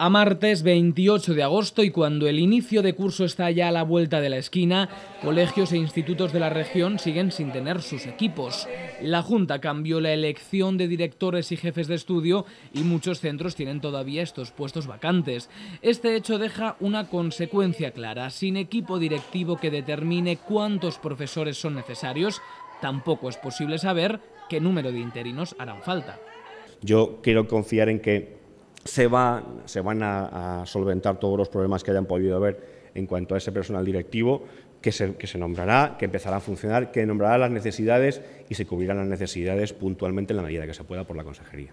a martes 28 de agosto y cuando el inicio de curso está ya a la vuelta de la esquina, colegios e institutos de la región siguen sin tener sus equipos. La Junta cambió la elección de directores y jefes de estudio y muchos centros tienen todavía estos puestos vacantes. Este hecho deja una consecuencia clara. Sin equipo directivo que determine cuántos profesores son necesarios, tampoco es posible saber qué número de interinos harán falta. Yo quiero confiar en que se, van a, solventar todos los problemas que hayan podido haber en cuanto a ese personal directivo que se, que se nombrará, que empezará a funcionar, que nombrará las necesidades y se cubrirán las necesidades puntualmente en la medida que se pueda por la consejería.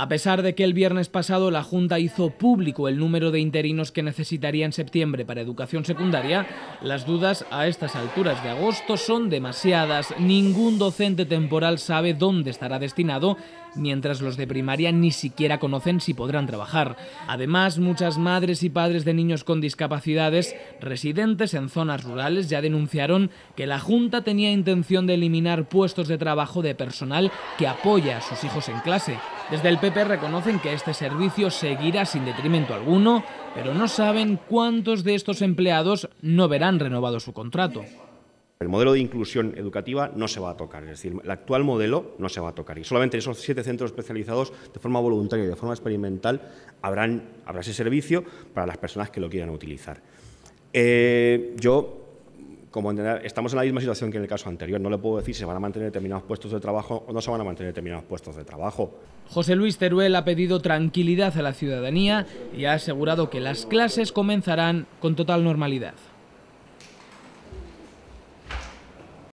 A pesar de que el viernes pasado la Junta hizo público el número de interinos que necesitaría en septiembre para educación secundaria, las dudas a estas alturas de agosto son demasiadas. Ningún docente temporal sabe dónde estará destinado, mientras los de primaria ni siquiera conocen si podrán trabajar. Además, muchas madres y padres de niños con discapacidades residentes en zonas rurales ya denunciaron que la Junta tenía intención de eliminar puestos de trabajo de personal que apoya a sus hijos en clase. Desde el reconocen que este servicio seguirá sin detrimento alguno, pero no saben cuántos de estos empleados no verán renovado su contrato. El modelo de inclusión educativa no se va a tocar, es decir, el actual modelo no se va a tocar. Y solamente esos siete centros especializados, de forma voluntaria y de forma experimental, habrán, habrá ese servicio para las personas que lo quieran utilizar. Eh, yo estamos en la misma situación que en el caso anterior. No le puedo decir si se van a mantener determinados puestos de trabajo o no se van a mantener determinados puestos de trabajo. José Luis Teruel ha pedido tranquilidad a la ciudadanía y ha asegurado que las clases comenzarán con total normalidad.